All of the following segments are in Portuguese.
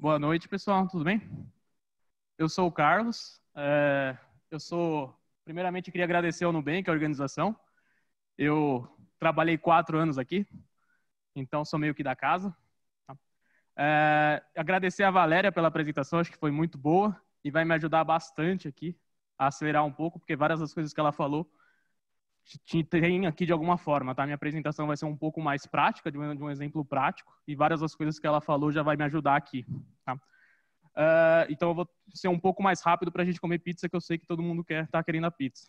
Boa noite, pessoal. Tudo bem? Eu sou o Carlos. É, eu sou, primeiramente, queria agradecer ao Nubank, a organização. Eu trabalhei quatro anos aqui, então sou meio que da casa. Tá? É, agradecer a Valéria pela apresentação, acho que foi muito boa e vai me ajudar bastante aqui a acelerar um pouco, porque várias das coisas que ela falou te tem aqui de alguma forma, tá? Minha apresentação vai ser um pouco mais prática, de um, de um exemplo prático, e várias das coisas que ela falou já vai me ajudar aqui, tá? Uh, então eu vou ser um pouco mais rápido para a gente comer pizza, que eu sei que todo mundo quer, tá querendo a pizza.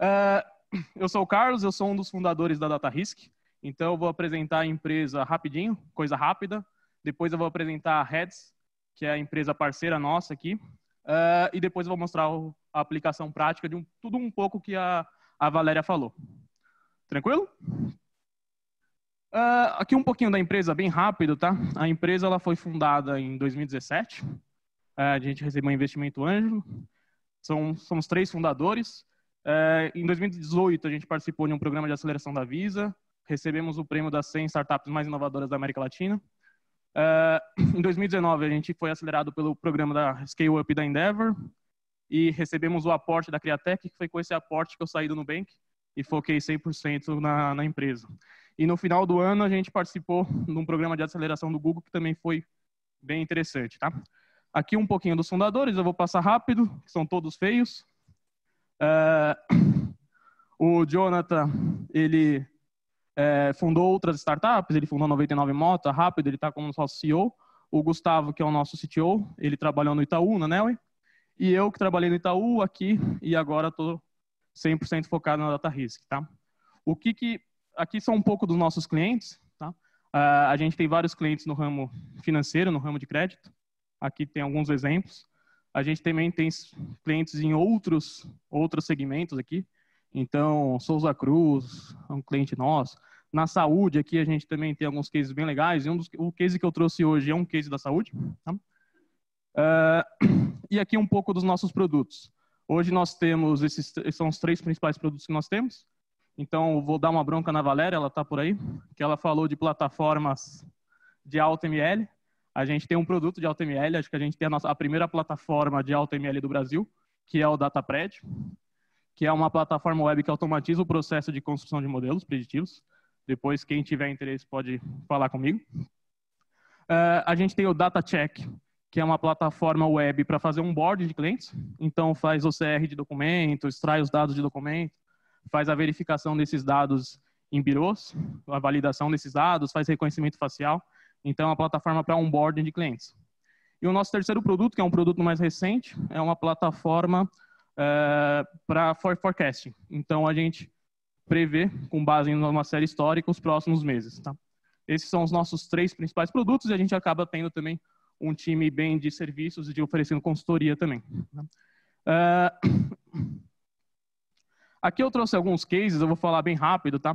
Uh, eu sou o Carlos, eu sou um dos fundadores da Data Risk, então eu vou apresentar a empresa rapidinho, coisa rápida. Depois eu vou apresentar a Heads, que é a empresa parceira nossa aqui. Uh, e depois eu vou mostrar o a aplicação prática de um, tudo um pouco que a, a Valéria falou. Tranquilo? Uh, aqui um pouquinho da empresa, bem rápido, tá? A empresa ela foi fundada em 2017. Uh, é, a gente recebeu um investimento Ângelo. São, somos três fundadores. Uh, em 2018, a gente participou de um programa de aceleração da Visa. Recebemos o prêmio das 100 startups mais inovadoras da América Latina. É, em 2019, a gente foi acelerado pelo programa da Scale Up da Endeavor e recebemos o aporte da Criatec, que foi com esse aporte que eu saí do Nubank e foquei 100% na, na empresa. E no final do ano a gente participou de um programa de aceleração do Google que também foi bem interessante, tá? Aqui um pouquinho dos fundadores, eu vou passar rápido, que são todos feios. Uh, o Jonathan, ele é, fundou outras startups, ele fundou 99 Mota, Rápido, ele está como sócio CEO. O Gustavo, que é o nosso CTO, ele trabalhou no Itaú, na Nelly. E eu que trabalhei no Itaú aqui e agora estou 100% focado na Data Risk, tá? O que que aqui são um pouco dos nossos clientes, tá? Uh, a gente tem vários clientes no ramo financeiro, no ramo de crédito. Aqui tem alguns exemplos. A gente também tem clientes em outros outros segmentos aqui. Então, Souza Cruz é um cliente nosso. Na saúde aqui a gente também tem alguns cases bem legais. E um dos o case que eu trouxe hoje é um case da saúde. Tá? Uh, e aqui um pouco dos nossos produtos. Hoje nós temos, esses são os três principais produtos que nós temos. Então, vou dar uma bronca na Valéria, ela está por aí, que ela falou de plataformas de alta ML. A gente tem um produto de alta ML, acho que a gente tem a, nossa, a primeira plataforma de alta ML do Brasil, que é o DataPred, que é uma plataforma web que automatiza o processo de construção de modelos preditivos. Depois, quem tiver interesse pode falar comigo. Uh, a gente tem o DataCheck, que é uma plataforma web para fazer um board de clientes. Então, faz OCR de documento, extrai os dados de documento, faz a verificação desses dados em birôs, a validação desses dados, faz reconhecimento facial. Então, é uma plataforma para onboarding de clientes. E o nosso terceiro produto, que é um produto mais recente, é uma plataforma é, eh, para forecasting. Então, a gente prevê, com base em uma série histórica, os próximos meses. Tá? Esses são os nossos três principais produtos e a gente acaba tendo também um time bem de serviços e de oferecendo consultoria também. Uh, aqui eu trouxe alguns cases, eu vou falar bem rápido, tá?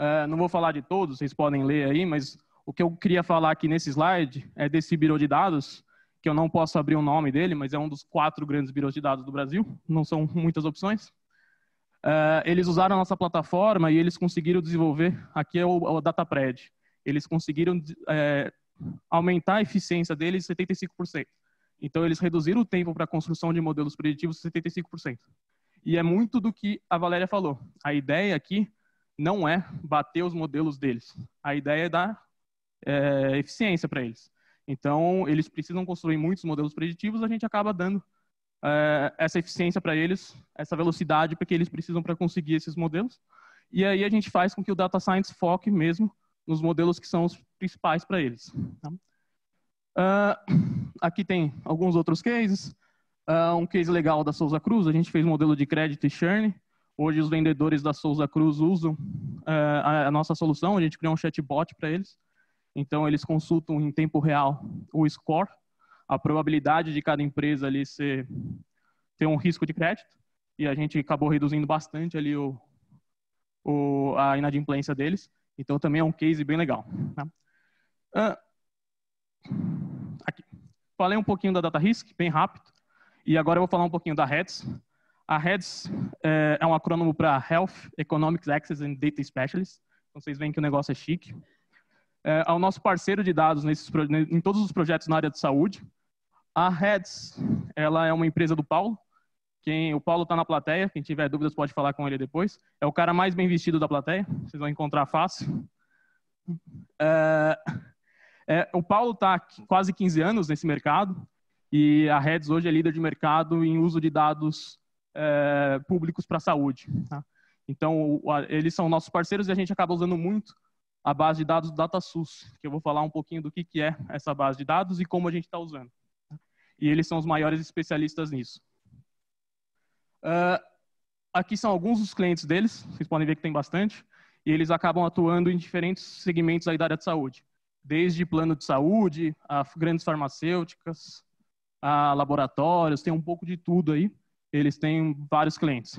Uh, não vou falar de todos, vocês podem ler aí, mas o que eu queria falar aqui nesse slide é desse birô de dados, que eu não posso abrir o nome dele, mas é um dos quatro grandes birôs de dados do Brasil, não são muitas opções. Uh, eles usaram a nossa plataforma e eles conseguiram desenvolver, aqui é o, o DataPred, eles conseguiram é, aumentar a eficiência deles em 75%. Então, eles reduziram o tempo para a construção de modelos preditivos em 75%. E é muito do que a Valéria falou. A ideia aqui não é bater os modelos deles. A ideia é dar é, eficiência para eles. Então, eles precisam construir muitos modelos preditivos, a gente acaba dando é, essa eficiência para eles, essa velocidade para que eles precisam para conseguir esses modelos. E aí a gente faz com que o data science foque mesmo nos modelos que são os principais para eles. Tá? Uh, aqui tem alguns outros cases. Uh, um case legal da Souza Cruz, a gente fez um modelo de crédito e churn. Hoje os vendedores da Souza Cruz usam uh, a nossa solução, a gente criou um chatbot para eles. Então eles consultam em tempo real o score, a probabilidade de cada empresa ali ser, ter um risco de crédito. E a gente acabou reduzindo bastante ali o, o, a inadimplência deles. Então também é um case bem legal. Tá? Aqui. Falei um pouquinho da Data Risk, bem rápido. E agora eu vou falar um pouquinho da Heads. A Heads é, é um acrônomo para Health, Economics Access and Data Specialist. Então vocês veem que o negócio é chique. É, é o nosso parceiro de dados nesses, em todos os projetos na área de saúde. A Heads, ela é uma empresa do Paulo, quem, o Paulo está na plateia, quem tiver dúvidas pode falar com ele depois. É o cara mais bem vestido da plateia, vocês vão encontrar fácil. É, é, o Paulo está quase 15 anos nesse mercado e a Reds hoje é líder de mercado em uso de dados é, públicos para a saúde. Tá? Então, eles são nossos parceiros e a gente acaba usando muito a base de dados do DataSUS, que eu vou falar um pouquinho do que, que é essa base de dados e como a gente está usando. Tá? E eles são os maiores especialistas nisso. Uh, aqui são alguns dos clientes deles, vocês podem ver que tem bastante, e eles acabam atuando em diferentes segmentos da área de saúde, desde plano de saúde, a grandes farmacêuticas, a laboratórios, tem um pouco de tudo aí. Eles têm vários clientes.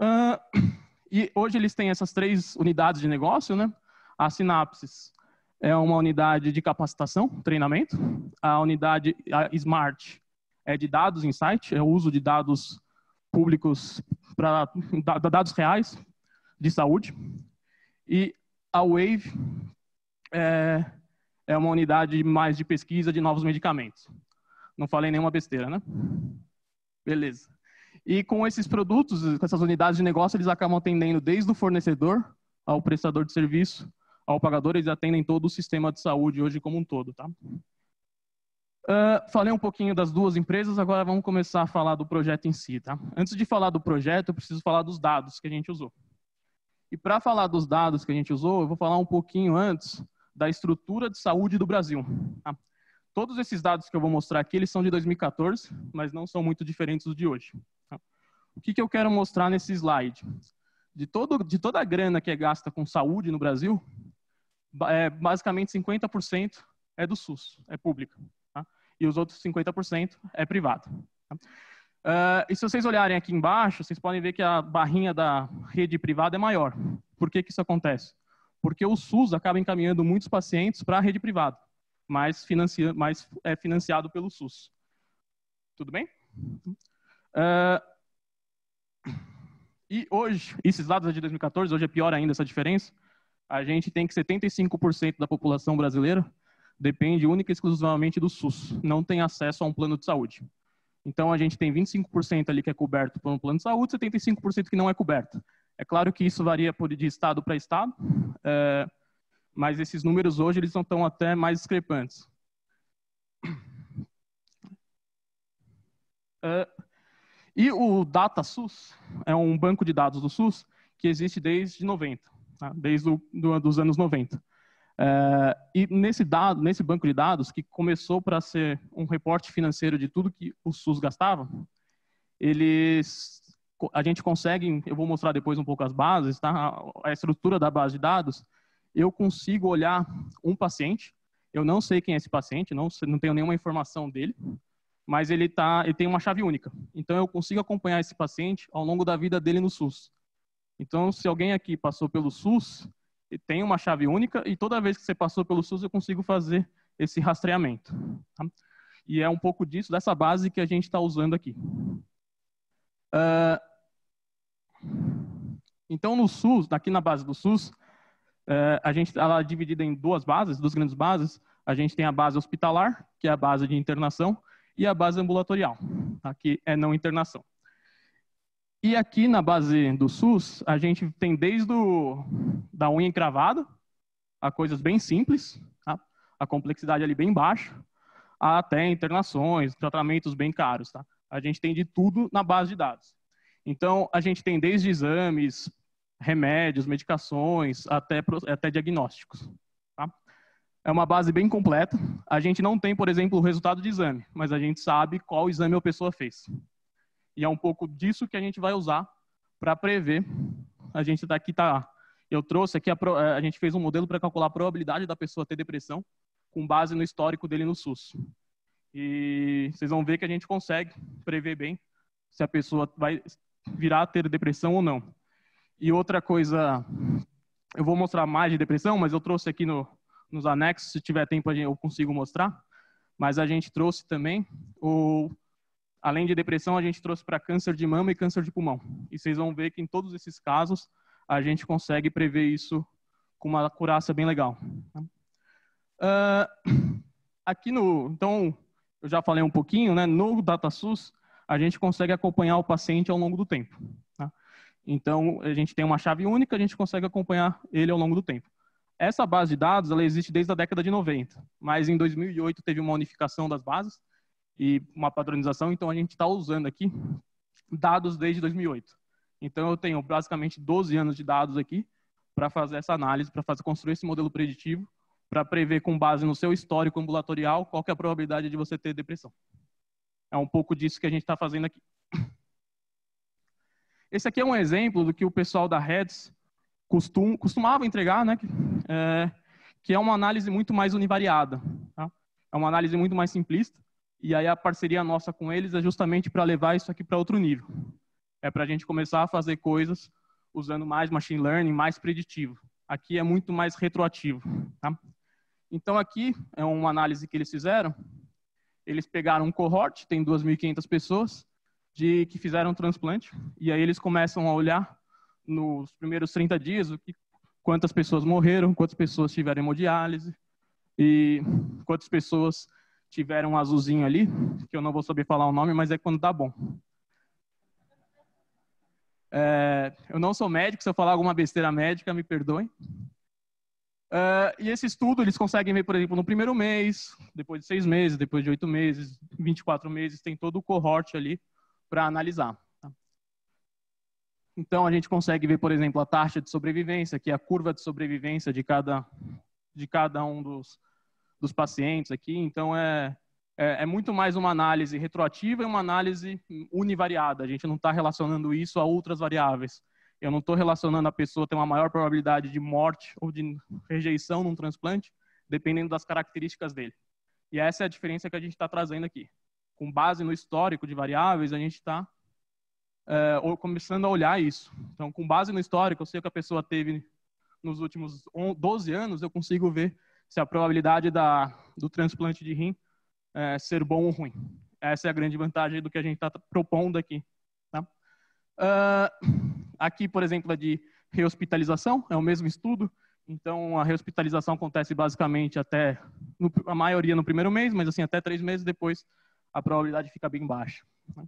Uh, e hoje eles têm essas três unidades de negócio, né? A Sinapsis é uma unidade de capacitação, treinamento. A unidade a Smart é, de dados em site, é o uso de dados públicos para dados reais de saúde. E a Wave é, é uma unidade mais de pesquisa de novos medicamentos. Não falei nenhuma besteira, né? Beleza. E com esses produtos, com essas unidades de negócio, eles acabam atendendo desde o fornecedor ao prestador de serviço, ao pagador, eles atendem todo o sistema de saúde hoje como um todo, tá? Uh, falei um pouquinho das duas empresas, agora vamos começar a falar do projeto em si. Tá? Antes de falar do projeto, eu preciso falar dos dados que a gente usou. E para falar dos dados que a gente usou, eu vou falar um pouquinho antes da estrutura de saúde do Brasil. Tá? Todos esses dados que eu vou mostrar aqui, eles são de 2014, mas não são muito diferentes dos de hoje. Tá? O que, que eu quero mostrar nesse slide? De, todo, de toda a grana que é gasta com saúde no Brasil, é, basicamente 50% é do SUS, é pública e os outros 50% é privado. Uh, e se vocês olharem aqui embaixo, vocês podem ver que a barrinha da rede privada é maior. Por que, que isso acontece? Porque o SUS acaba encaminhando muitos pacientes para a rede privada, mas, financia, é financiado pelo SUS. Tudo bem? Uh, e hoje, esses dados é de 2014, hoje é pior ainda essa diferença, a gente tem que 75% da população brasileira depende única e exclusivamente do SUS, não tem acesso a um plano de saúde. Então, a gente tem 25% ali que é coberto por um plano de saúde, 75% que não é coberto. É claro que isso varia de estado para estado, é, mas esses números hoje eles estão até mais discrepantes. É, e o DataSUS é um banco de dados do SUS que existe desde 90, tá? desde o, do, dos anos 90. É, e nesse dado, nesse banco de dados que começou para ser um reporte financeiro de tudo que o SUS gastava, eles, a gente consegue, eu vou mostrar depois um pouco as bases, tá? A estrutura da base de dados, eu consigo olhar um paciente, eu não sei quem é esse paciente, não, não tenho nenhuma informação dele, mas ele tá, ele tem uma chave única. Então eu consigo acompanhar esse paciente ao longo da vida dele no SUS. Então, se alguém aqui passou pelo SUS, tem uma chave única e toda vez que você passou pelo SUS eu consigo fazer esse rastreamento. Tá? E é um pouco disso, dessa base que a gente está usando aqui. Uh, então, no SUS, aqui na base do SUS, uh, a gente ela é dividida em duas bases, duas grandes bases. A gente tem a base hospitalar, que é a base de internação, e a base ambulatorial, tá? que é não internação. E aqui na base do SUS, a gente tem desde o, da unha encravada, a coisas bem simples, tá? a complexidade ali bem baixa, até internações, tratamentos bem caros. Tá? A gente tem de tudo na base de dados. Então, a gente tem desde exames, remédios, medicações, até, até diagnósticos. Tá? É uma base bem completa. A gente não tem, por exemplo, o resultado de exame, mas a gente sabe qual exame a pessoa fez. E é um pouco disso que a gente vai usar para prever. A gente daqui tá, tá, eu trouxe aqui a, eh, a gente fez um modelo para calcular a probabilidade da pessoa ter depressão com base no histórico dele no SUS. E vocês vão ver que a gente consegue prever bem se a pessoa vai virar a ter depressão ou não. E outra coisa, eu vou mostrar mais de depressão, mas eu trouxe aqui no, nos anexos, se tiver tempo eu consigo mostrar. Mas a gente trouxe também o Além de depressão, a gente trouxe para câncer de mama e câncer de pulmão. E vocês vão ver que em todos esses casos a gente consegue prever isso com uma curaça bem legal. Uh, aqui no, então, eu já falei um pouquinho, né? No DataSUS a gente consegue acompanhar o paciente ao longo do tempo. Tá? Então a gente tem uma chave única, a gente consegue acompanhar ele ao longo do tempo. Essa base de dados ela existe desde a década de 90, mas em 2008 teve uma unificação das bases e uma padronização. Então, a gente está usando aqui dados desde 2008. Então, eu tenho basicamente 12 anos de dados aqui para fazer essa análise, para fazer construir esse modelo preditivo, para prever com base no seu histórico ambulatorial qual é a probabilidade de você ter depressão. É um pouco disso que a gente está fazendo aqui. Esse aqui é um exemplo do que o pessoal da Reds costum, costumava entregar, né? É, que é uma análise muito mais univariada. Tá? É uma análise muito mais simplista. E aí a parceria nossa com eles é justamente para levar isso aqui para outro nível. É para a gente começar a fazer coisas usando mais machine learning, mais preditivo. Aqui é muito mais retroativo. Tá? Então aqui é uma análise que eles fizeram. Eles pegaram um cohort, tem 2.500 pessoas, de que fizeram transplante. E aí eles começam a olhar nos primeiros 30 dias o que, quantas pessoas morreram, quantas pessoas tiveram hemodiálise e quantas pessoas tiveram um azulzinho ali, que eu não vou saber falar o nome, mas é quando dá bom. É, eu não sou médico, se eu falar alguma besteira médica, me perdoem. É, e esse estudo, eles conseguem ver, por exemplo, no primeiro mês, depois de seis meses, depois de oito meses, 24 meses, tem todo o cohort ali para analisar. Tá? Então, a gente consegue ver, por exemplo, a taxa de sobrevivência, que é a curva de sobrevivência de cada, de cada um dos dos pacientes aqui. Então, é, é, é muito mais uma análise retroativa e uma análise univariada. A gente não está relacionando isso a outras variáveis. Eu não estou relacionando a pessoa ter uma maior probabilidade de morte ou de rejeição num transplante, dependendo das características dele. E essa é a diferença que a gente está trazendo aqui. Com base no histórico de variáveis, a gente está é, começando a olhar isso. Então, com base no histórico, eu sei o que a pessoa teve nos últimos 12 anos, eu consigo ver se a probabilidade da, do transplante de rim é, ser bom ou ruim. Essa é a grande vantagem do que a gente está propondo aqui. Tá? Uh, aqui, por exemplo, é de rehospitalização, é o mesmo estudo. Então, a rehospitalização acontece basicamente até, no, a maioria no primeiro mês, mas assim, até três meses depois, a probabilidade fica bem baixa. Né?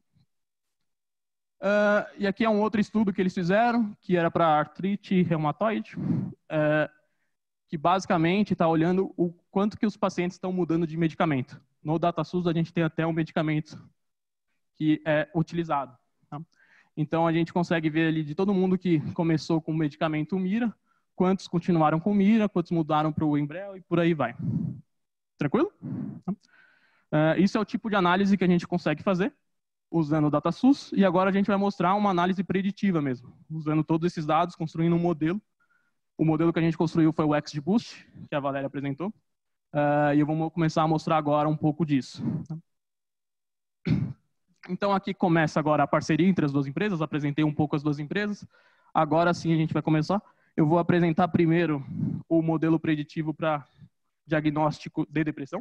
Uh, e aqui é um outro estudo que eles fizeram, que era para artrite reumatoide. Uh, que basicamente está olhando o quanto que os pacientes estão mudando de medicamento. No DataSUS a gente tem até um medicamento que é utilizado. Tá? Então a gente consegue ver ali de todo mundo que começou com o medicamento Mira, quantos continuaram com Mira, quantos mudaram para o Embrel e por aí vai. Tranquilo? Tá? É, isso é o tipo de análise que a gente consegue fazer usando o DataSUS e agora a gente vai mostrar uma análise preditiva mesmo, usando todos esses dados, construindo um modelo o modelo que a gente construiu foi o XGBoost, que a Valéria apresentou, uh, e eu vou começar a mostrar agora um pouco disso. Então aqui começa agora a parceria entre as duas empresas, apresentei um pouco as duas empresas, agora sim a gente vai começar. Eu vou apresentar primeiro o modelo preditivo para diagnóstico de depressão,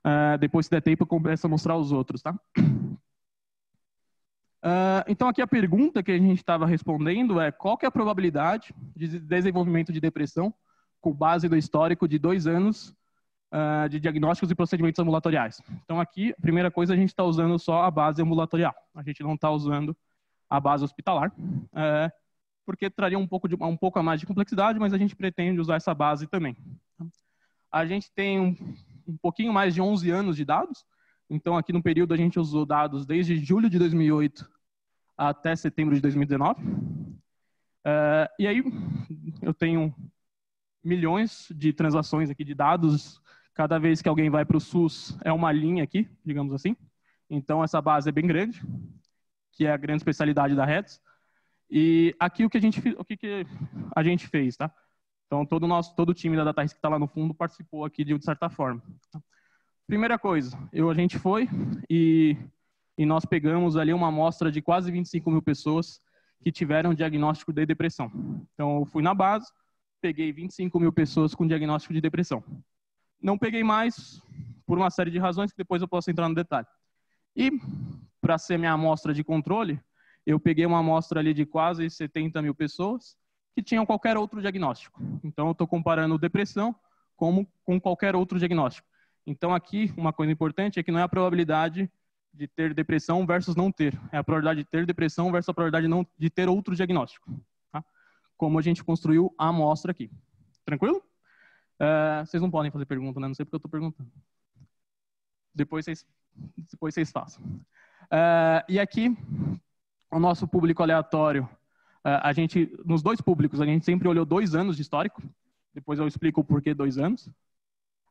uh, depois se der tempo eu começo a mostrar os outros, tá? Ah, então aqui a pergunta que a gente estava respondendo é qual que é a probabilidade de desenvolvimento de depressão com base no histórico de dois anos uh, de diagnósticos e procedimentos ambulatoriais. Então aqui, a primeira coisa, a gente está usando só a base ambulatorial. A gente não está usando a base hospitalar, uh, porque traria um pouco, de, um pouco a mais de complexidade, mas a gente pretende usar essa base também. A gente tem um, um pouquinho mais de 11 anos de dados, então aqui no período a gente usou dados desde julho de 2008 até setembro de 2019. Uh, eh, e aí eu tenho milhões de transações aqui de dados. Cada vez que alguém vai para o SUS é uma linha aqui, digamos assim. Então essa base é bem grande, que é a grande especialidade da Reds. E aqui o que a gente o que, que a gente fez, tá? Então todo o nosso todo o time da DataRisk que está lá no fundo participou aqui de, de certa forma. Primeira coisa, eu a gente foi e e nós pegamos ali uma amostra de quase 25 mil pessoas que tiveram diagnóstico de depressão. Então, eu fui na base, peguei 25 mil pessoas com diagnóstico de depressão. Não peguei mais por uma série de razões que depois eu posso entrar no detalhe. E, para ser minha amostra de controle, eu peguei uma amostra ali de quase 70 mil pessoas que tinham qualquer outro diagnóstico. Então, eu estou comparando depressão como, com qualquer outro diagnóstico. Então, aqui, uma coisa importante é que não é a probabilidade de ter depressão versus não ter. É a probabilidade de ter depressão versus a probabilidade de, não, de ter outro diagnóstico. Tá? Como a gente construiu a amostra aqui. Tranquilo? Uh, vocês não podem fazer pergunta, né? Não sei porque eu estou perguntando. Depois vocês, depois vocês façam. Uh, e aqui, o nosso público aleatório. Uh, a gente, nos dois públicos, a gente sempre olhou dois anos de histórico. Depois eu explico o porquê dois anos.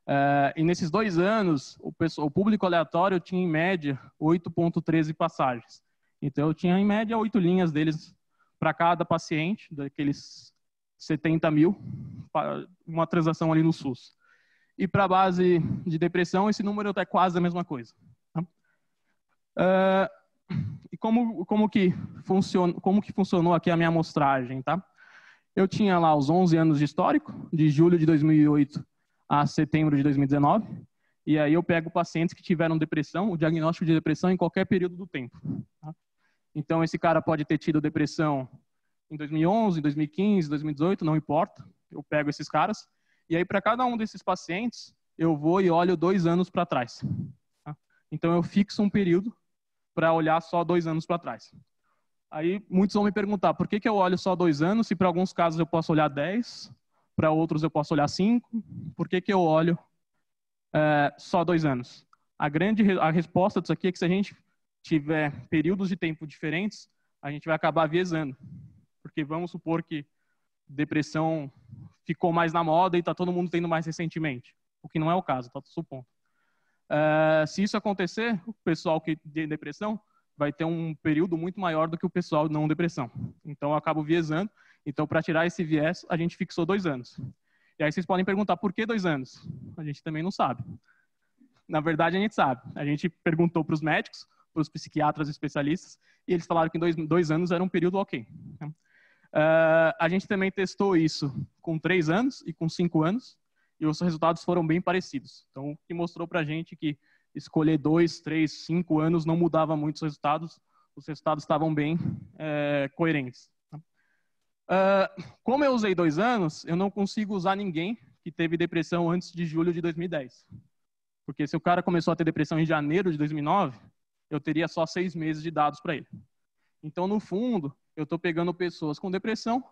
Uh, e nesses dois anos, o, pessoal, o público aleatório tinha em média 8,13 passagens. Então, eu tinha em média oito linhas deles para cada paciente, daqueles 70 mil, uma transação ali no SUS. E para a base de depressão, esse número é quase a mesma coisa. Uh, e como, como, que funcion, como que funcionou aqui a minha amostragem? Tá? Eu tinha lá os 11 anos de histórico, de julho de 2008 a setembro de 2019. E aí eu pego pacientes que tiveram depressão, o diagnóstico de depressão em qualquer período do tempo. Tá? Então esse cara pode ter tido depressão em 2011, 2015, 2018, não importa. Eu pego esses caras e aí para cada um desses pacientes eu vou e olho dois anos para trás. Tá? Então eu fixo um período para olhar só dois anos para trás. Aí muitos vão me perguntar por que, que eu olho só dois anos, se para alguns casos eu posso olhar dez, para outros eu posso olhar cinco, por que, que eu olho é, só dois anos? A grande a resposta disso aqui é que se a gente tiver períodos de tempo diferentes, a gente vai acabar viesando. Porque vamos supor que depressão ficou mais na moda e está todo mundo tendo mais recentemente, o que não é o caso, estou tá? supondo. É, se isso acontecer, o pessoal que tem depressão vai ter um período muito maior do que o pessoal não depressão. Então, eu acabo viesando então, para tirar esse viés, a gente fixou dois anos. E aí vocês podem perguntar, por que dois anos? A gente também não sabe. Na verdade, a gente sabe. A gente perguntou para os médicos, para os psiquiatras especialistas, e eles falaram que dois, dois anos era um período ok. Uh, a gente também testou isso com três anos e com cinco anos, e os resultados foram bem parecidos. Então, o que mostrou para a gente que escolher dois, três, cinco anos não mudava muito os resultados, os resultados estavam bem é, coerentes. Uh, como eu usei dois anos, eu não consigo usar ninguém que teve depressão antes de julho de 2010. Porque se o cara começou a ter depressão em janeiro de 2009, eu teria só seis meses de dados para ele. Então, no fundo, eu estou pegando pessoas com depressão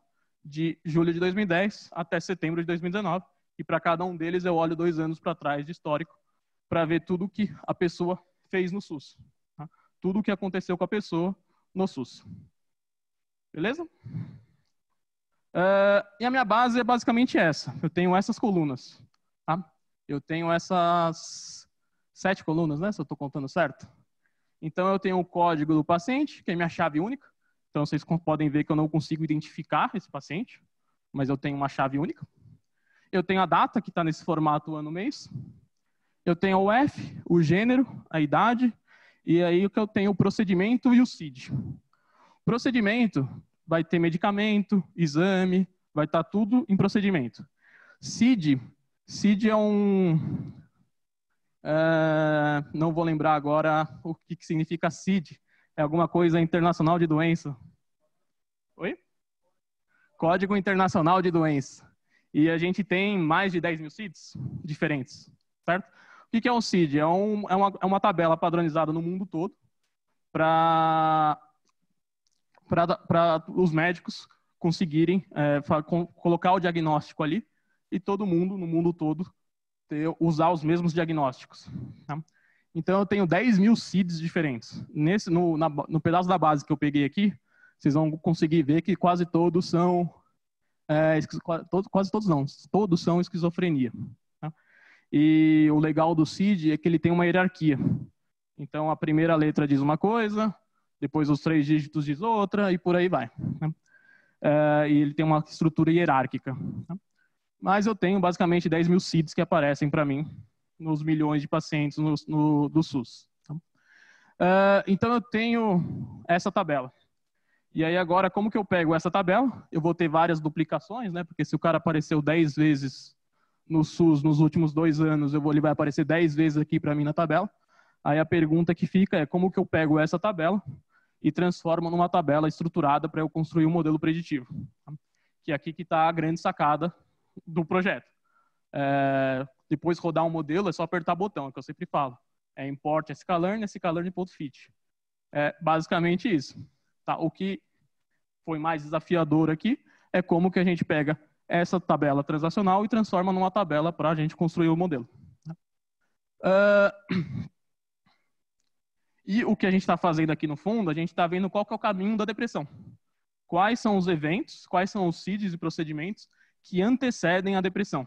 de julho de 2010 até setembro de 2019. E para cada um deles, eu olho dois anos para trás de histórico para ver tudo o que a pessoa fez no SUS. Tá? Tudo o que aconteceu com a pessoa no SUS. Beleza? Uh, e a minha base é basicamente essa. Eu tenho essas colunas. Tá? Eu tenho essas sete colunas, né? Se eu estou contando certo. Então, eu tenho o código do paciente, que é minha chave única. Então, vocês podem ver que eu não consigo identificar esse paciente, mas eu tenho uma chave única. Eu tenho a data, que está nesse formato ano-mês. Eu tenho o F, o gênero, a idade, e aí o que eu tenho o procedimento e o CID. Procedimento vai ter medicamento, exame, vai estar tá tudo em procedimento. CID, CID é um... Eh, não vou lembrar agora o que, que significa CID. É alguma coisa internacional de doença. Oi? Código Internacional de Doença. E a gente tem mais de 10 mil CIDs diferentes, certo? O que é um CID? É, um, é, uma, é uma tabela padronizada no mundo todo para para os médicos conseguirem é, colocar o diagnóstico ali e todo mundo, no mundo todo, ter, usar os mesmos diagnósticos. Tá? Então, eu tenho 10 mil cids diferentes. Nesse, no, na, no, pedaço da base que eu peguei aqui, vocês vão conseguir ver que quase todos são... É, todos, quase todos não, todos são esquizofrenia. Tá? E o legal do cid é que ele tem uma hierarquia. Então, a primeira letra diz uma coisa, depois os três dígitos diz outra e por aí vai. Né? É, e ele tem uma estrutura hierárquica. Né? Mas eu tenho basicamente 10 mil CIDs que aparecem para mim nos milhões de pacientes no, no, do SUS. Tá é, então eu tenho essa tabela. E aí agora, como que eu pego essa tabela? Eu vou ter várias duplicações, né? Porque se o cara apareceu 10 vezes no SUS nos últimos dois anos, eu vou, ele vai aparecer 10 vezes aqui para mim na tabela. Aí a pergunta que fica é como que eu pego essa tabela e transformo numa tabela estruturada para eu construir um modelo preditivo. Que é aqui que está a grande sacada do projeto. É, depois rodar um modelo é só apertar botão, é o que eu sempre falo. É import sklearn, sklearn.fit. É basicamente isso. Tá, o que foi mais desafiador aqui é como que a gente pega essa tabela transacional e transforma numa tabela para a gente construir o modelo. Uh, e o que a gente está fazendo aqui no fundo, a gente está vendo qual é o caminho da depressão. Quais são os eventos, quais são os CIDs e procedimentos que antecedem a depressão.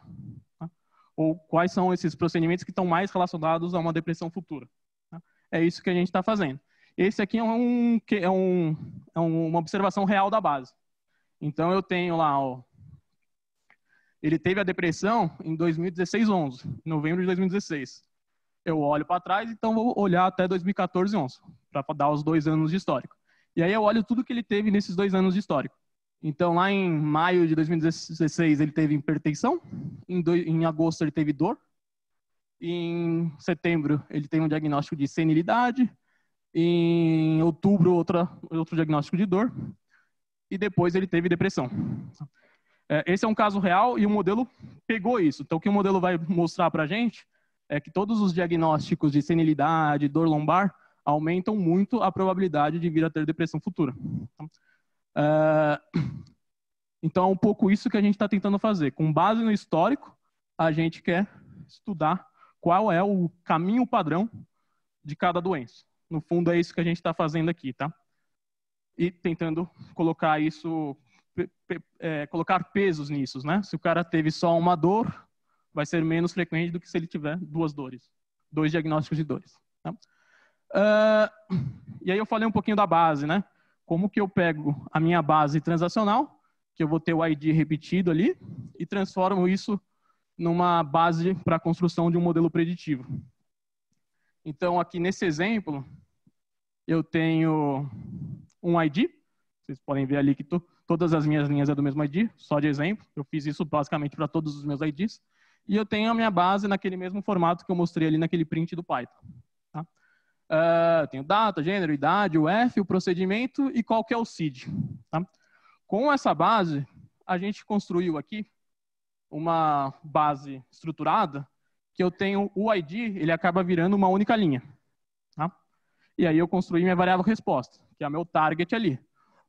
Tá? Ou quais são esses procedimentos que estão mais relacionados a uma depressão futura. Tá? É isso que a gente está fazendo. Esse aqui é, um, é, um, é, uma observação real da base. Então, eu tenho lá, ó, ele teve a depressão em 2016, 11, novembro de 2016 eu olho para trás, então vou olhar até 2014 e 11, para dar os dois anos de histórico. E aí eu olho tudo que ele teve nesses dois anos de histórico. Então, lá em maio de 2016, ele teve hipertensão, em, do, em agosto, ele teve dor, em setembro, ele tem um diagnóstico de senilidade, em outubro, outra, outro diagnóstico de dor, e depois ele teve depressão. É, esse é um caso real e o modelo pegou isso. Então, o que o modelo vai mostrar para a gente é que todos os diagnósticos de senilidade, dor lombar, aumentam muito a probabilidade de vir a ter depressão futura. Então, é, então, é um pouco isso que a gente está tentando fazer. Com base no histórico, a gente quer estudar qual é o caminho padrão de cada doença. No fundo, é isso que a gente está fazendo aqui, tá? E tentando colocar isso, é, colocar pesos nisso, né? Se o cara teve só uma dor, vai ser menos frequente do que se ele tiver duas dores, dois diagnósticos de dores. Tá? Uh, e aí eu falei um pouquinho da base, né? Como que eu pego a minha base transacional, que eu vou ter o ID repetido ali, e transformo isso numa base para a construção de um modelo preditivo. Então, aqui nesse exemplo, eu tenho um ID. Vocês podem ver ali que to, todas as minhas linhas é do mesmo ID, só de exemplo. Eu fiz isso basicamente para todos os meus IDs e eu tenho a minha base naquele mesmo formato que eu mostrei ali naquele print do Python. Tá? Uh, tenho data, gênero, idade, o F, o procedimento e qual que é o seed. Tá? Com essa base, a gente construiu aqui uma base estruturada que eu tenho o ID, ele acaba virando uma única linha. Tá? E aí eu construí minha variável resposta, que é meu target ali.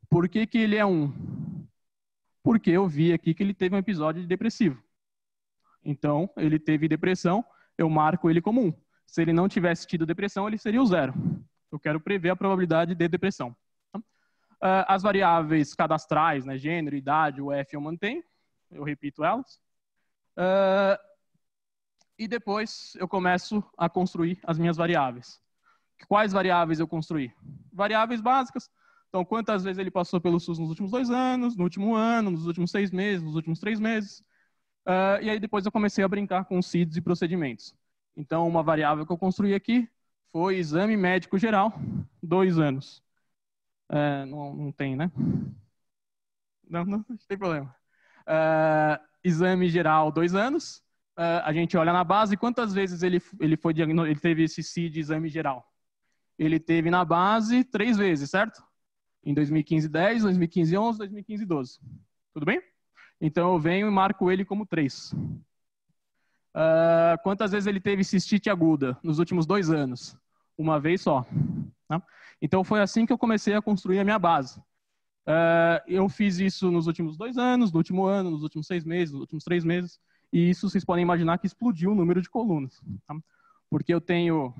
Por que, que ele é um? Porque eu vi aqui que ele teve um episódio de depressivo. Então, ele teve depressão, eu marco ele como 1. Se ele não tivesse tido depressão, ele seria o 0. Eu quero prever a probabilidade de depressão. Então, ah, as variáveis cadastrais, né, gênero, idade, o F eu mantenho, eu repito elas. Ah, e depois eu começo a construir as minhas variáveis. Quais variáveis eu construí? Variáveis básicas, então, quantas vezes ele passou pelo SUS nos últimos dois anos, no último ano, nos últimos seis meses, nos últimos três meses. Uh, e aí depois eu comecei a brincar com CIDs e procedimentos. Então, uma variável que eu construí aqui foi exame médico geral, dois anos. Uh, não, não, tem, né? Não, não, não tem problema. Uh, exame geral, dois anos. Ah, a gente olha na base quantas vezes ele, ele, foi ele teve esse CID exame geral. Ele teve na base três vezes, certo? Em 2015, 10, 2015, 11, 2015, 12. Tudo bem? Então eu venho e marco ele como 3. Uh, ah, quantas vezes ele teve cistite aguda nos últimos dois anos? Uma vez só. Né? Então foi assim que eu comecei a construir a minha base. Uh, eu fiz isso nos últimos dois anos, no último ano, nos últimos seis meses, nos últimos três meses, e isso vocês podem imaginar que explodiu o número de colunas. Tá? Porque eu tenho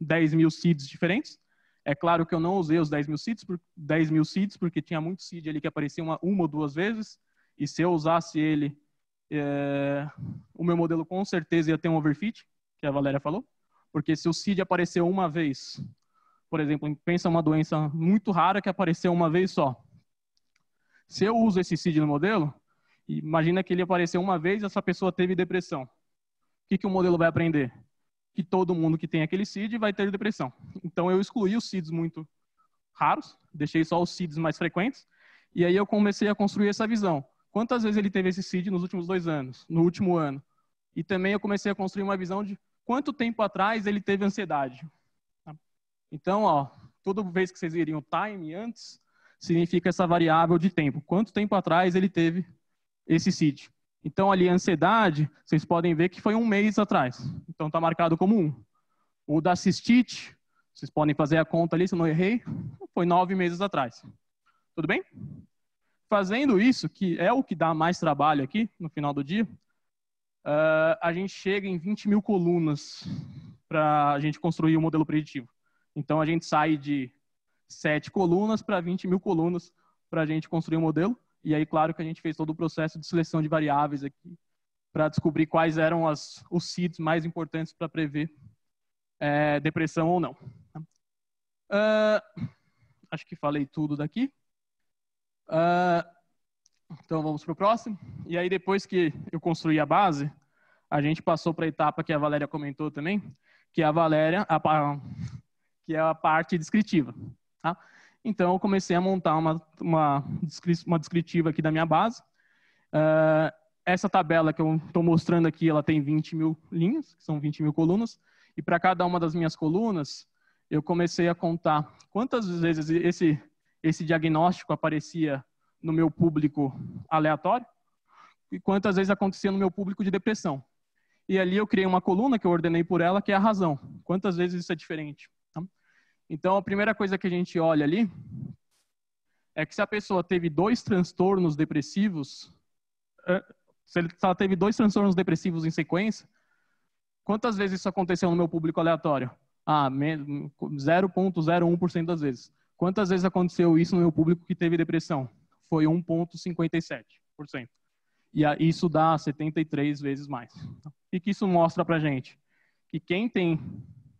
10 mil seeds diferentes, é claro que eu não usei os 10 mil seeds, por, 10 mil seeds porque tinha muito seed ali que aparecia uma, uma ou duas vezes, e se eu usasse ele, é, o meu modelo com certeza ia ter um overfit, que a Valéria falou. Porque se o CID apareceu uma vez, por exemplo, pensa uma doença muito rara que apareceu uma vez só. Se eu uso esse CID no modelo, imagina que ele apareceu uma vez e essa pessoa teve depressão. O que, que o modelo vai aprender? Que todo mundo que tem aquele CID vai ter depressão. Então eu excluí os CIDs muito raros, deixei só os CIDs mais frequentes, e aí eu comecei a construir essa visão quantas vezes ele teve esse seed nos últimos dois anos, no último ano. E também eu comecei a construir uma visão de quanto tempo atrás ele teve ansiedade. Então, ó, toda vez que vocês viriam time antes, significa essa variável de tempo. Quanto tempo atrás ele teve esse seed. Então, ali, a ansiedade, vocês podem ver que foi um mês atrás. Então, está marcado como um. O da cistite, vocês podem fazer a conta ali, se eu não errei, foi nove meses atrás. Tudo bem? Fazendo isso, que é o que dá mais trabalho aqui no final do dia, uh, a gente chega em 20 mil colunas para a gente construir o um modelo preditivo. Então a gente sai de 7 colunas para 20 mil colunas para a gente construir o um modelo. E aí, claro que a gente fez todo o processo de seleção de variáveis aqui para descobrir quais eram as, os seeds mais importantes para prever é, depressão ou não. Uh, acho que falei tudo daqui. Uh, então vamos para o próximo. E aí depois que eu construí a base, a gente passou para a etapa que a Valéria comentou também, que é a Valéria, a, que é a parte descritiva. Tá? Então eu comecei a montar uma, uma, uma descritiva aqui da minha base. Uh, essa tabela que eu estou mostrando aqui, ela tem 20 mil linhas, que são 20 mil colunas, e para cada uma das minhas colunas, eu comecei a contar quantas vezes esse esse diagnóstico aparecia no meu público aleatório e quantas vezes acontecia no meu público de depressão. E ali eu criei uma coluna que eu ordenei por ela, que é a razão. Quantas vezes isso é diferente? Tá? Então, a primeira coisa que a gente olha ali é que se a pessoa teve dois transtornos depressivos, é, se ela teve dois transtornos depressivos em sequência, quantas vezes isso aconteceu no meu público aleatório? Ah, 0,01% das vezes. Quantas vezes aconteceu isso no meu público que teve depressão? Foi 1,57%. E isso dá 73 vezes mais. E que isso mostra para gente? Que quem tem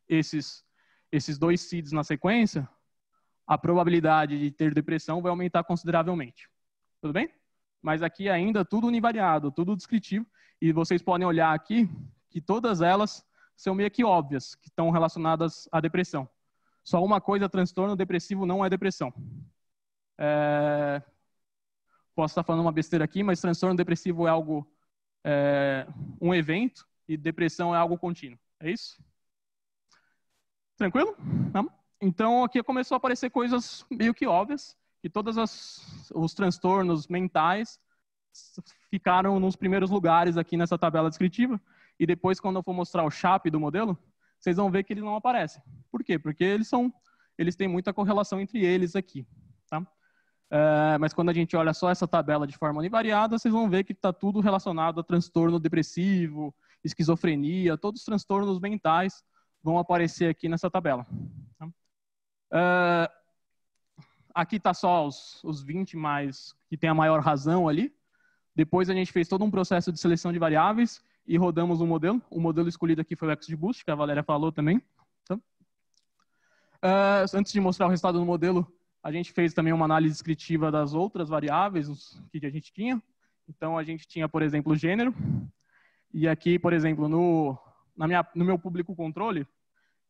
esses, esses dois CIDs na sequência, a probabilidade de ter depressão vai aumentar consideravelmente. Tudo bem? Mas aqui é ainda tudo univariado, tudo descritivo. E vocês podem olhar aqui que todas elas são meio que óbvias, que estão relacionadas à depressão. Só uma coisa, transtorno depressivo não é depressão. É... Posso estar falando uma besteira aqui, mas transtorno depressivo é algo, é... um evento, e depressão é algo contínuo. É isso? Tranquilo? Não? Então aqui começou a aparecer coisas meio que óbvias, que todos os transtornos mentais ficaram nos primeiros lugares aqui nessa tabela descritiva. E depois, quando eu for mostrar o CHAP do modelo, vocês vão ver que eles não aparecem. Por quê? Porque eles são, eles têm muita correlação entre eles aqui, tá? É, mas quando a gente olha só essa tabela de forma univariada, vocês vão ver que está tudo relacionado a transtorno depressivo, esquizofrenia, todos os transtornos mentais vão aparecer aqui nessa tabela. Tá? É, aqui está só os, os 20 mais que tem a maior razão ali. Depois a gente fez todo um processo de seleção de variáveis e rodamos um modelo. O modelo escolhido aqui foi o XGBoost, que a Valéria falou também. Então, uh, antes de mostrar o resultado do modelo, a gente fez também uma análise descritiva das outras variáveis que a gente tinha. Então, a gente tinha, por exemplo, o gênero. E aqui, por exemplo, no, na minha, no meu público controle,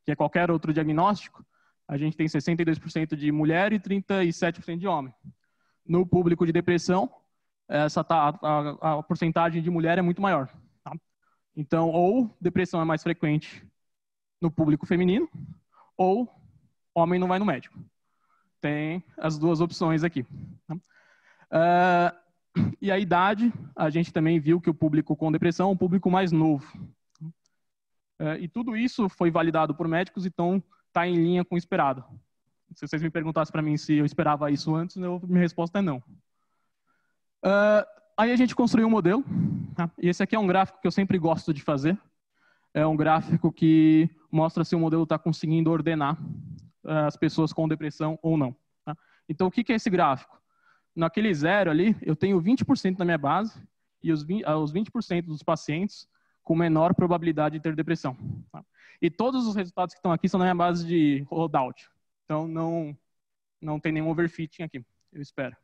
que é qualquer outro diagnóstico, a gente tem 62% de mulher e 37% de homem. No público de depressão, essa tá, a, a, a porcentagem de mulher é muito maior, então, ou depressão é mais frequente no público feminino, ou homem não vai no médico. Tem as duas opções aqui. Uh, e a idade, a gente também viu que o público com depressão é um público mais novo. Uh, e tudo isso foi validado por médicos, então está em linha com o esperado. Se vocês me perguntassem para mim se eu esperava isso antes, eu, minha resposta é não. Uh, Aí a gente construiu um modelo, tá? e esse aqui é um gráfico que eu sempre gosto de fazer. É um gráfico que mostra se o modelo está conseguindo ordenar eh, as pessoas com depressão ou não. Tá? Então, o que, que é esse gráfico? Naquele zero ali, eu tenho 20% na minha base e os 20% dos pacientes com menor probabilidade de ter depressão. Tá? E todos os resultados que estão aqui são na minha base de holdout. Então, não, não tem nenhum overfitting aqui, eu espero.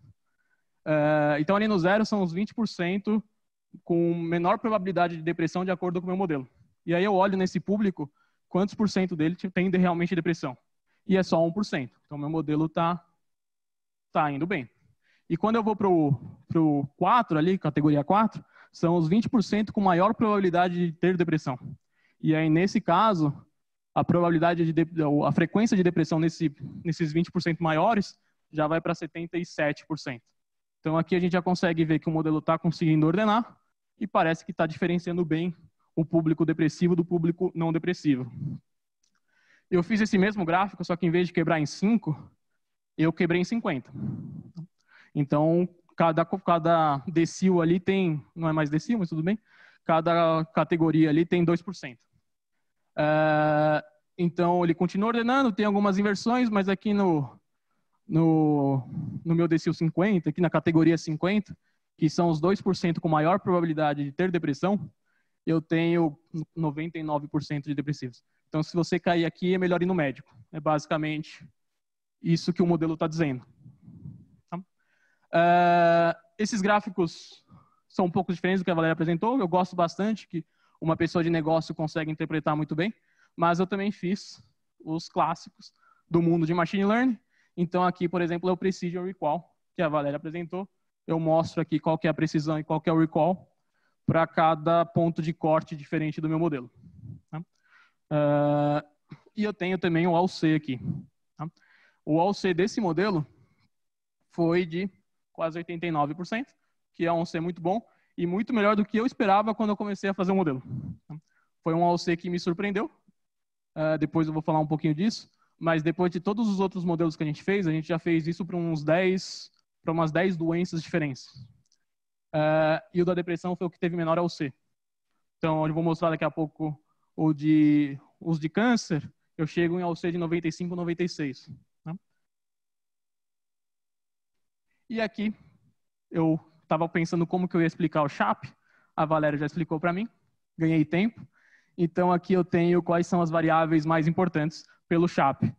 Ah, então, ali no zero são os 20% com menor probabilidade de depressão de acordo com o meu modelo. E aí eu olho nesse público quantos por cento dele tem de realmente depressão. E é só 1%. Então, meu modelo está tá indo bem. E quando eu vou para o 4 ali, categoria 4, são os 20% com maior probabilidade de ter depressão. E aí, nesse caso, a probabilidade de, de a frequência de depressão nesse, nesses 20% maiores já vai para 77%. Então aqui a gente já consegue ver que o modelo está conseguindo ordenar e parece que está diferenciando bem o público depressivo do público não depressivo. Eu fiz esse mesmo gráfico, só que em vez de quebrar em 5, eu quebrei em 50. Então, cada, cada decil ali tem, não é mais decil, mas tudo bem, cada categoria ali tem 2%. Uh, é, então, ele continua ordenando, tem algumas inversões, mas aqui no, no, no meu decil 50, aqui na categoria 50, que são os 2% com maior probabilidade de ter depressão, eu tenho 99% de depressivos. Então, se você cair aqui, é melhor ir no médico. É basicamente isso que o modelo está dizendo. Tá? Uh, esses gráficos são um pouco diferentes do que a Valéria apresentou. Eu gosto bastante que uma pessoa de negócio consegue interpretar muito bem, mas eu também fiz os clássicos do mundo de machine learning. Então aqui, por exemplo, é o precision recall que a Valéria apresentou. Eu mostro aqui qual que é a precisão e qual que é o recall para cada ponto de corte diferente do meu modelo. Tá? Uh, e eu tenho também o ALC aqui. Tá? O ALC desse modelo foi de quase 89%, que é um C muito bom e muito melhor do que eu esperava quando eu comecei a fazer o modelo. Tá? Foi um ALC que me surpreendeu. Uh, depois eu vou falar um pouquinho disso. Mas depois de todos os outros modelos que a gente fez, a gente já fez isso para uns 10, para umas 10 doenças diferentes. Uh, e o da depressão foi o que teve menor AUC. Então, eu vou mostrar daqui a pouco o de, os de câncer, eu chego em AUC de 95, 96. Né? E aqui, eu estava pensando como que eu ia explicar o CHAP, a Valéria já explicou para mim, ganhei tempo. Então, aqui eu tenho quais são as variáveis mais importantes pelo CHAP.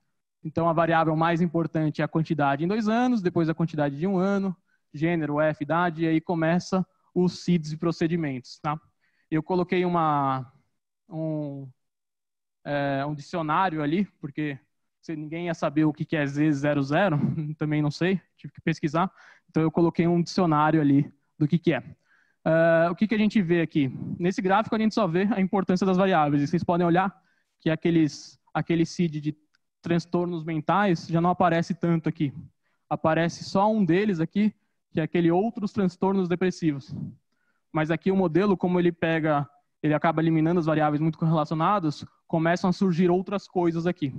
Então, a variável mais importante é a quantidade em dois anos, depois a quantidade de um ano, gênero, F, idade, e aí começa os CIDs e procedimentos. Tá? Eu coloquei uma, um, é, um dicionário ali, porque ninguém ia saber o que é Z00, também não sei, tive que pesquisar. Então, eu coloquei um dicionário ali do que, que é. Uh, o que, que a gente vê aqui? Nesse gráfico, a gente só vê a importância das variáveis. E vocês podem olhar que é aqueles aquele CID de transtornos mentais já não aparece tanto aqui. Aparece só um deles aqui, que é aquele outros transtornos depressivos. Mas aqui o modelo, como ele pega, ele acaba eliminando as variáveis muito correlacionadas, começam a surgir outras coisas aqui.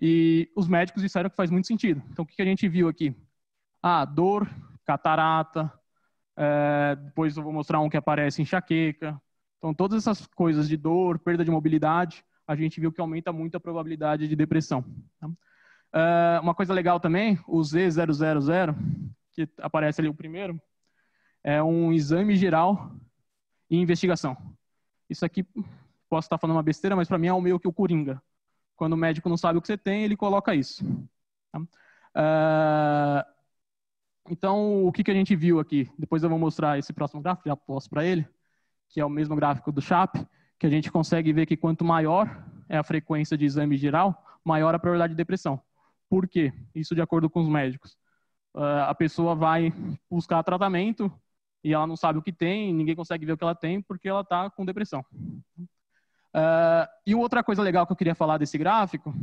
E os médicos disseram que faz muito sentido. Então, o que a gente viu aqui? Ah, dor, catarata, é, depois eu vou mostrar um que aparece enxaqueca. Então, todas essas coisas de dor, perda de mobilidade, a gente viu que aumenta muito a probabilidade de depressão. Uh, uma coisa legal também, o Z000, que aparece ali o primeiro, é um exame geral e investigação. Isso aqui, posso estar falando uma besteira, mas para mim é o meio que o Coringa. Quando o médico não sabe o que você tem, ele coloca isso. Uh, então, o que, que a gente viu aqui? Depois eu vou mostrar esse próximo gráfico, já posso para ele, que é o mesmo gráfico do CHAP que a gente consegue ver que quanto maior é a frequência de exame geral, maior a probabilidade de depressão. Por quê? Isso de acordo com os médicos. Uh, a pessoa vai buscar tratamento e ela não sabe o que tem, ninguém consegue ver o que ela tem porque ela está com depressão. Uh, e outra coisa legal que eu queria falar desse gráfico,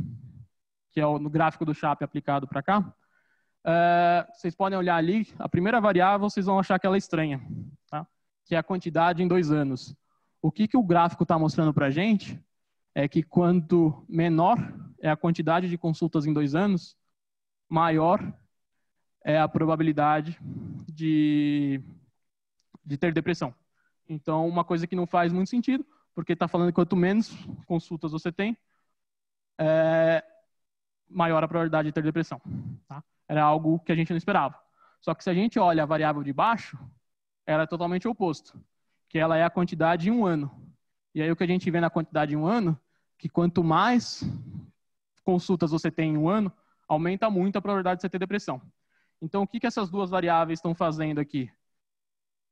que é o no gráfico do CHAP aplicado para cá, uh, vocês podem olhar ali, a primeira variável vocês vão achar que ela é estranha, tá? que é a quantidade em dois anos. O que, que o gráfico está mostrando para a gente é que quanto menor é a quantidade de consultas em dois anos, maior é a probabilidade de, de ter depressão. Então, uma coisa que não faz muito sentido, porque está falando que quanto menos consultas você tem, é, maior a probabilidade de ter depressão. Tá? Era algo que a gente não esperava. Só que se a gente olha a variável de baixo, era totalmente oposto que ela é a quantidade em um ano. E aí o que a gente vê na quantidade em um ano, que quanto mais consultas você tem em um ano, aumenta muito a probabilidade de você ter depressão. Então, o que, que essas duas variáveis estão fazendo aqui?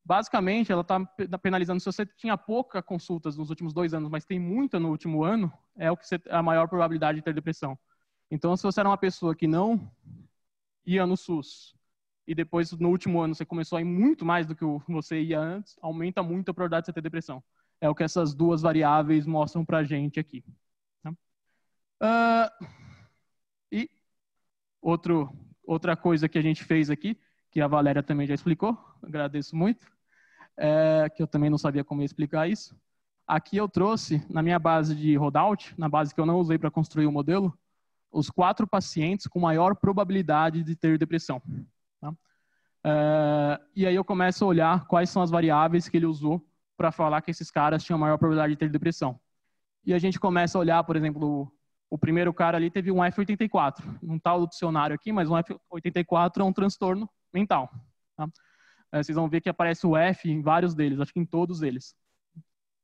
Basicamente, ela está penalizando se você tinha poucas consultas nos últimos dois anos, mas tem muita no último ano, é o que você, a maior probabilidade de ter depressão. Então, se você era uma pessoa que não ia no SUS, e depois no último ano você começou a ir muito mais do que você ia antes, aumenta muito a probabilidade de você ter depressão. É o que essas duas variáveis mostram para a gente aqui. Tá? Uh, e outro, outra coisa que a gente fez aqui, que a Valéria também já explicou, agradeço muito, é, que eu também não sabia como explicar isso. Aqui eu trouxe, na minha base de rollout, na base que eu não usei para construir o modelo, os quatro pacientes com maior probabilidade de ter depressão. Tá? Uh, e aí eu começo a olhar quais são as variáveis que ele usou para falar que esses caras tinham maior probabilidade de ter depressão. E a gente começa a olhar, por exemplo, o, o primeiro cara ali teve um F84. Não está o dicionário aqui, mas um F84 é um transtorno mental. Tá? Uh, vocês vão ver que aparece o F em vários deles, acho que em todos eles.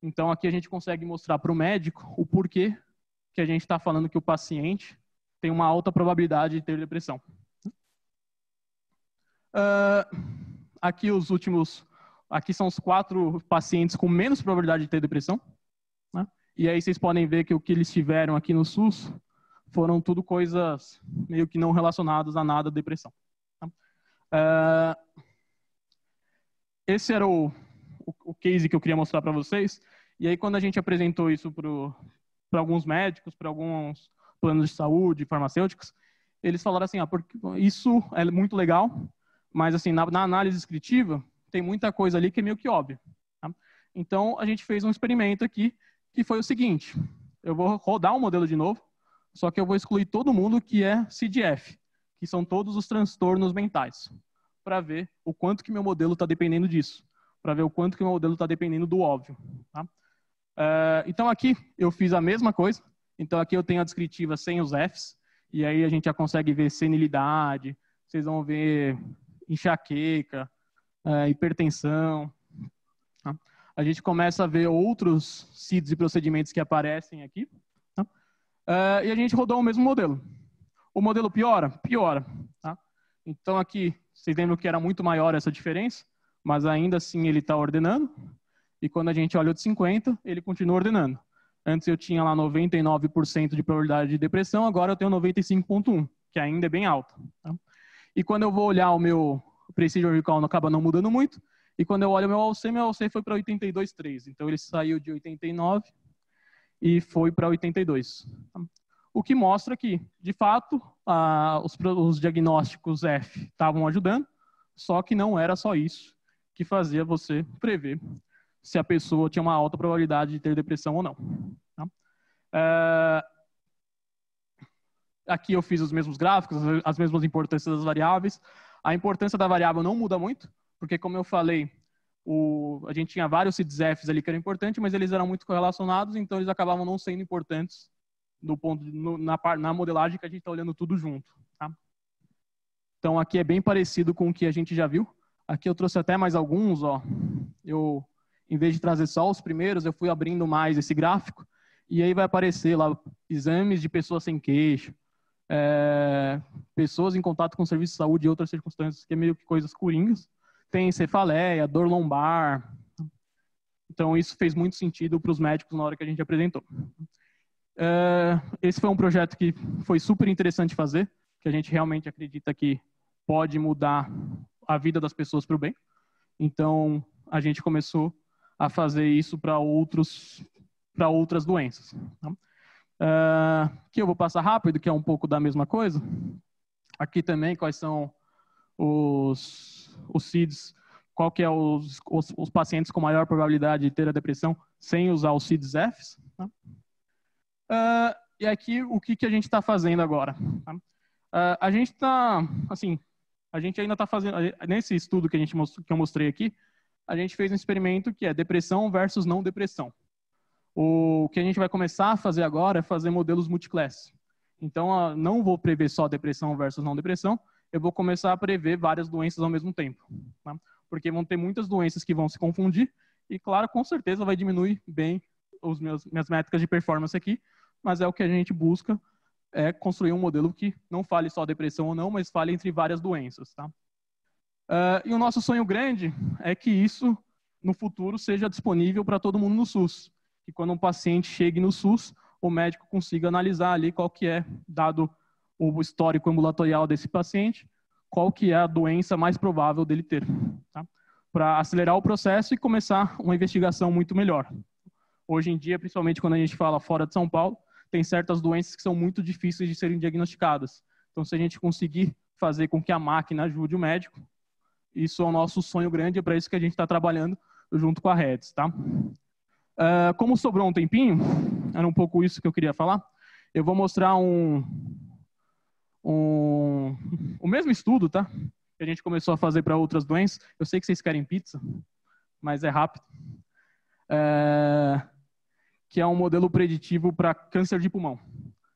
Então aqui a gente consegue mostrar para o médico o porquê que a gente está falando que o paciente tem uma alta probabilidade de ter depressão. Uh, aqui os últimos, aqui são os quatro pacientes com menos probabilidade de ter depressão. Né? E aí vocês podem ver que o que eles tiveram aqui no SUS foram tudo coisas meio que não relacionadas a nada depressão. Tá? Uh, esse era o, o, o case que eu queria mostrar para vocês. E aí quando a gente apresentou isso para alguns médicos, para alguns planos de saúde, farmacêuticos, eles falaram assim, ah, porque isso é muito legal, mas, assim, na, na análise descritiva, tem muita coisa ali que é meio que óbvia. Tá? Então, a gente fez um experimento aqui, que foi o seguinte. Eu vou rodar o um modelo de novo, só que eu vou excluir todo mundo que é CDF, que são todos os transtornos mentais, para ver o quanto que meu modelo está dependendo disso, para ver o quanto que meu modelo está dependendo do óbvio. Tá? Eh, então, aqui eu fiz a mesma coisa. Então, aqui eu tenho a descritiva sem os Fs, e aí a gente já consegue ver senilidade, vocês vão ver enxaqueca, é, hipertensão. Tá? A gente começa a ver outros CIDs e procedimentos que aparecem aqui. Tá? É, e a gente rodou o mesmo modelo. O modelo piora? Piora. Tá? Então aqui, vocês lembram que era muito maior essa diferença, mas ainda assim ele está ordenando. E quando a gente olha o de 50, ele continua ordenando. Antes eu tinha lá 99% de probabilidade de depressão, agora eu tenho 95,1%, que ainda é bem alto. Tá? E quando eu vou olhar o meu Precision Recall, não acaba não mudando muito. E quando eu olho o meu AUC, meu AUC foi para 82,3. Então ele saiu de 89 e foi para 82. O que mostra que, de fato, a, os, os diagnósticos F estavam ajudando, só que não era só isso que fazia você prever se a pessoa tinha uma alta probabilidade de ter depressão ou não. Tá? É, Aqui eu fiz os mesmos gráficos, as mesmas importâncias das variáveis. A importância da variável não muda muito, porque como eu falei, o, a gente tinha vários CIDsFs ali que eram importantes, mas eles eram muito correlacionados, então eles acabavam não sendo importantes no ponto no, na, na, modelagem que a gente está olhando tudo junto. Tá? Então aqui é bem parecido com o que a gente já viu. Aqui eu trouxe até mais alguns, ó. Eu em vez de trazer só os primeiros, eu fui abrindo mais esse gráfico e aí vai aparecer lá exames de pessoas sem queixo, é, pessoas em contato com o serviço de saúde e outras circunstâncias, que é meio que coisas coringas. Tem cefaleia, dor lombar. Então, isso fez muito sentido para os médicos na hora que a gente apresentou. É, esse foi um projeto que foi super interessante fazer, que a gente realmente acredita que pode mudar a vida das pessoas para o bem. Então, a gente começou a fazer isso para outros para outras doenças. Tá? Uh, que eu vou passar rápido, que é um pouco da mesma coisa. Aqui também quais são os, os CIDs, qual que é os, os, os pacientes com maior probabilidade de ter a depressão sem usar os CIDs-Fs. Tá? Uh, e aqui o que, que a gente está fazendo agora. Tá? Uh, a gente está, assim, a gente ainda está fazendo, nesse estudo que, a gente, que eu mostrei aqui, a gente fez um experimento que é depressão versus não depressão. O que a gente vai começar a fazer agora é fazer modelos multiclass. Então, ah, não vou prever só depressão versus não depressão, eu vou começar a prever várias doenças ao mesmo tempo. Tá? Porque vão ter muitas doenças que vão se confundir, e claro, com certeza vai diminuir bem as minhas métricas de performance aqui, mas é o que a gente busca, é construir um modelo que não fale só depressão ou não, mas fale entre várias doenças. Tá? Uh, e o nosso sonho grande é que isso, no futuro, seja disponível para todo mundo no SUS que quando um paciente chegue no SUS, o médico consiga analisar ali qual que é, dado o histórico ambulatorial desse paciente, qual que é a doença mais provável dele ter, tá? para acelerar o processo e começar uma investigação muito melhor. Hoje em dia, principalmente quando a gente fala fora de São Paulo, tem certas doenças que são muito difíceis de serem diagnosticadas. Então, se a gente conseguir fazer com que a máquina ajude o médico, isso é o nosso sonho grande, é para isso que a gente está trabalhando junto com a Reds, tá? Uh, como sobrou um tempinho, era um pouco isso que eu queria falar, eu vou mostrar um, um o mesmo estudo, tá? Que a gente começou a fazer para outras doenças. Eu sei que vocês querem pizza, mas é rápido. Uh, que é um modelo preditivo para câncer de pulmão.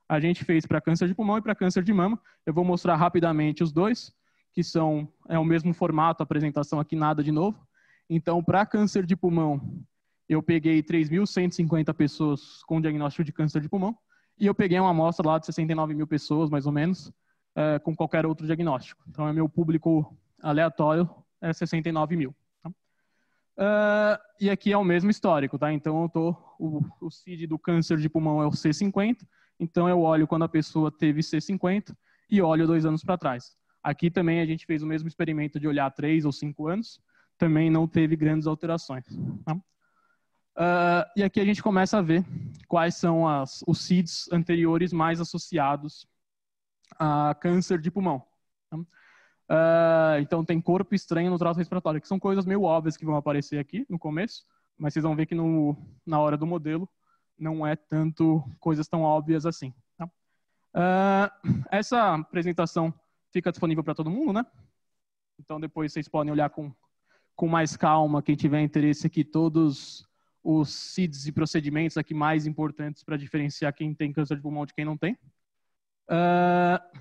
A gente fez para câncer de pulmão e para câncer de mama. Eu vou mostrar rapidamente os dois, que são é o mesmo formato, apresentação aqui nada de novo. Então, para câncer de pulmão, eu peguei 3.150 pessoas com diagnóstico de câncer de pulmão e eu peguei uma amostra lá de 69 mil pessoas, mais ou menos, é, com qualquer outro diagnóstico. Então, é meu público aleatório é 69 mil. Tá? Eh, e aqui é o mesmo histórico, tá? Então, eu tô, o, o CID do câncer de pulmão é o C50, então eu olho quando a pessoa teve C50 e olho dois anos para trás. Aqui também a gente fez o mesmo experimento de olhar três ou cinco anos, também não teve grandes alterações. Tá? Uh, e aqui a gente começa a ver quais são as, os seeds anteriores mais associados a câncer de pulmão. Uh, então tem corpo estranho no trato respiratório, que são coisas meio óbvias que vão aparecer aqui no começo, mas vocês vão ver que no, na hora do modelo não é tanto coisas tão óbvias assim. Tá? Uh, essa apresentação fica disponível para todo mundo, né? Então depois vocês podem olhar com, com mais calma, quem tiver interesse aqui, todos os CIDs e procedimentos aqui mais importantes para diferenciar quem tem câncer de pulmão de quem não tem. Uh,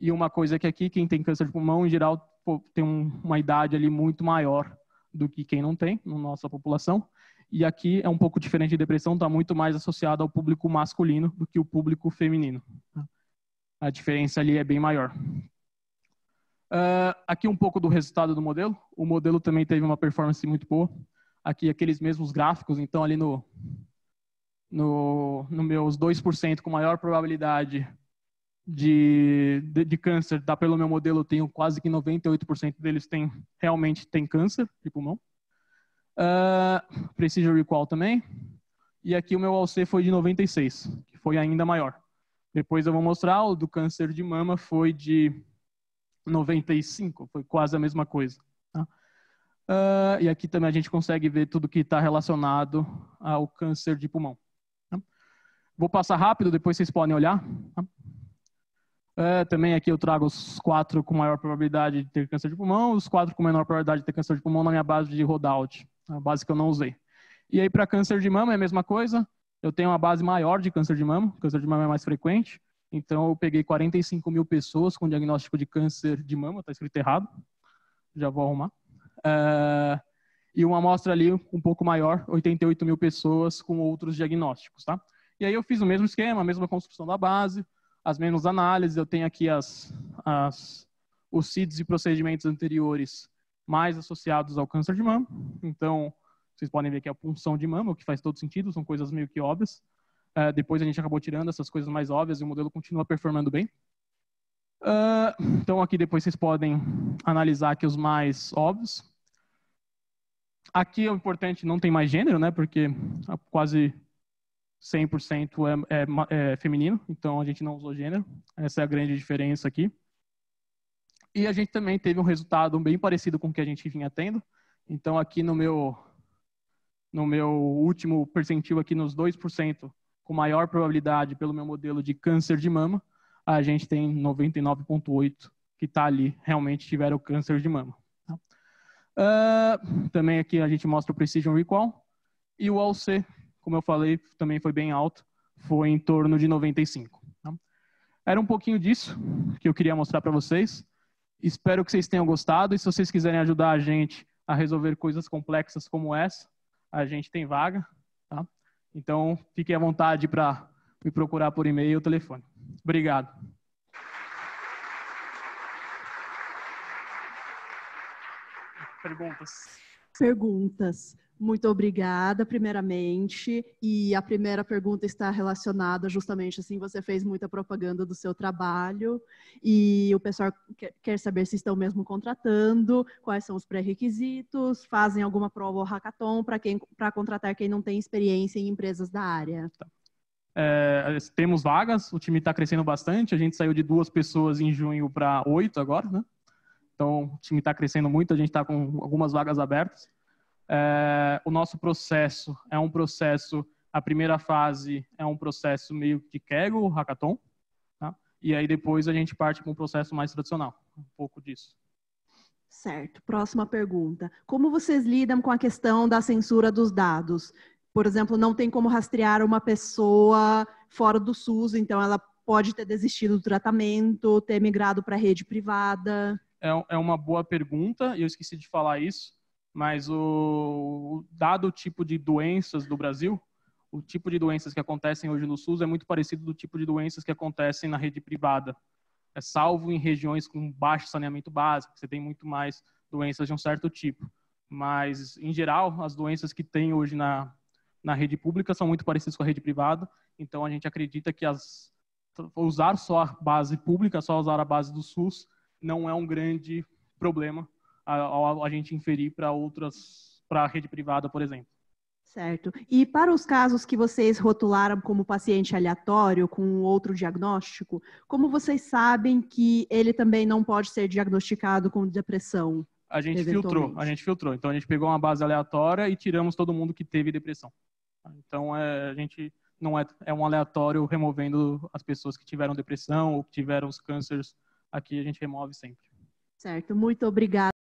e uma coisa é que aqui, quem tem câncer de pulmão, em geral, tem uma idade ali muito maior do que quem não tem, na nossa população. E aqui é um pouco diferente de depressão, está muito mais associada ao público masculino do que o público feminino. A diferença ali é bem maior. Uh, aqui um pouco do resultado do modelo. O modelo também teve uma performance muito boa aqui aqueles mesmos gráficos, então ali no, no, no meus 2% com maior probabilidade de, de, de, câncer, tá, pelo meu modelo, eu tenho quase que 98% deles tem, realmente tem câncer de pulmão. Uh, Precision Recall também. E aqui o meu ALC foi de 96, que foi ainda maior. Depois eu vou mostrar, o do câncer de mama foi de 95, foi quase a mesma coisa. Uh, e aqui também a gente consegue ver tudo que está relacionado ao câncer de pulmão. Tá? Vou passar rápido, depois vocês podem olhar. Tá? É, também aqui eu trago os quatro com maior probabilidade de ter câncer de pulmão, os quatro com menor probabilidade de ter câncer de pulmão na minha base de rodout, a base que eu não usei. E aí para câncer de mama é a mesma coisa, eu tenho uma base maior de câncer de mama, câncer de mama é mais frequente, então eu peguei 45 mil pessoas com diagnóstico de câncer de mama, está escrito errado, já vou arrumar. Uh, e uma amostra ali um pouco maior, 88 mil pessoas com outros diagnósticos, tá? E aí eu fiz o mesmo esquema, a mesma construção da base, as mesmas análises, eu tenho aqui as, as, os CIDs e procedimentos anteriores mais associados ao câncer de mama. Então, vocês podem ver que é a punção de mama, o que faz todo sentido, são coisas meio que óbvias. Uh, depois a gente acabou tirando essas coisas mais óbvias e o modelo continua performando bem. Uh, então aqui depois vocês podem analisar aqui os mais óbvios. Aqui é importante, não tem mais gênero, né? Porque quase 100% é, é, é feminino, então a gente não usou gênero. Essa é a grande diferença aqui. E a gente também teve um resultado bem parecido com o que a gente vinha tendo. Então aqui no meu no meu último percentil aqui nos 2% com maior probabilidade pelo meu modelo de câncer de mama, a gente tem 99.8 que está ali realmente tiveram câncer de mama. Uh, também aqui a gente mostra o Precision Recall. E o AOC, como eu falei, também foi bem alto, foi em torno de 95. Tá? Era um pouquinho disso que eu queria mostrar para vocês. Espero que vocês tenham gostado e se vocês quiserem ajudar a gente a resolver coisas complexas como essa, a gente tem vaga. Tá? Então, fiquem à vontade para me procurar por e-mail ou telefone. Obrigado. perguntas. Perguntas. Muito obrigada, primeiramente. E a primeira pergunta está relacionada justamente assim, você fez muita propaganda do seu trabalho e o pessoal quer saber se estão mesmo contratando, quais são os pré-requisitos, fazem alguma prova ou hackathon para quem para contratar quem não tem experiência em empresas da área. Tá. É, temos vagas, o time está crescendo bastante, a gente saiu de duas pessoas em junho para oito agora, né? Então, o time está crescendo muito, a gente está com algumas vagas abertas. É, o nosso processo é um processo, a primeira fase é um processo meio que Kaggle, Hackathon, tá? e aí depois a gente parte para um processo mais tradicional, um pouco disso. Certo. Próxima pergunta. Como vocês lidam com a questão da censura dos dados? Por exemplo, não tem como rastrear uma pessoa fora do SUS, então ela pode ter desistido do tratamento, ter migrado para a rede privada. É, é, uma boa pergunta, e eu esqueci de falar isso, mas o, dado o tipo de doenças do Brasil, o tipo de doenças que acontecem hoje no SUS é muito parecido do tipo de doenças que acontecem na rede privada. É salvo em regiões com baixo saneamento básico, você tem muito mais doenças de um certo tipo. Mas, em geral, as doenças que tem hoje na, na rede pública são muito parecidas com a rede privada, então a gente acredita que as, usar só a base pública, só usar a base do SUS, não é um grande problema a, a, a gente inferir para outras, para a rede privada, por exemplo. Certo. E para os casos que vocês rotularam como paciente aleatório com outro diagnóstico, como vocês sabem que ele também não pode ser diagnosticado com depressão? A gente filtrou, a gente filtrou. Então a gente pegou uma base aleatória e tiramos todo mundo que teve depressão. Então é, a gente não é, é um aleatório removendo as pessoas que tiveram depressão ou que tiveram os cânceres aqui a gente remove sempre. Certo, muito obrigada.